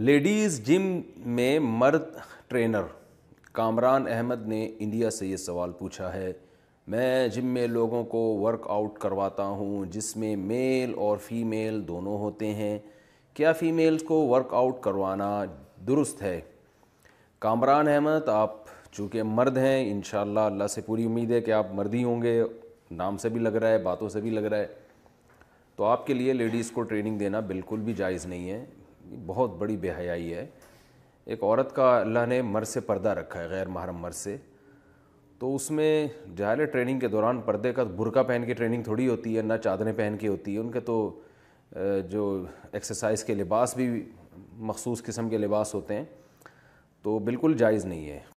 ladies gym में मर्द trainer Kamran Ahmad ने इंडिया से ये सवाल पूछा है मैं जिम में लोगों को वर्कआउट करवाता हूँ जिसमें मेल और फीमेल दोनों होते हैं क्या फ़ीमेल्स को वर्कआउट करवाना दुरुस्त है कामरान अहमद आप चूँकि मर्द हैं इन अल्लाह से पूरी उम्मीद है कि आप मर्द ही होंगे नाम से भी लग रहा है बातों से भी लग रहा है तो आपके लिए लेडीज़ को ट्रेनिंग देना बिल्कुल भी जायज़ नहीं है बहुत बड़ी बेहयाई है एक औरत का अल्लाह ने मर से पर्दा रखा है गैर महरम मर से तो उसमें जाहिल ट्रेनिंग के दौरान पर्दे का बुरका पहन के ट्रेनिंग थोड़ी होती है ना चादरें पहन के होती है उनके तो जो एक्सरसाइज के लिबास भी मखसूस किस्म के लिबास होते हैं तो बिल्कुल जायज़ नहीं है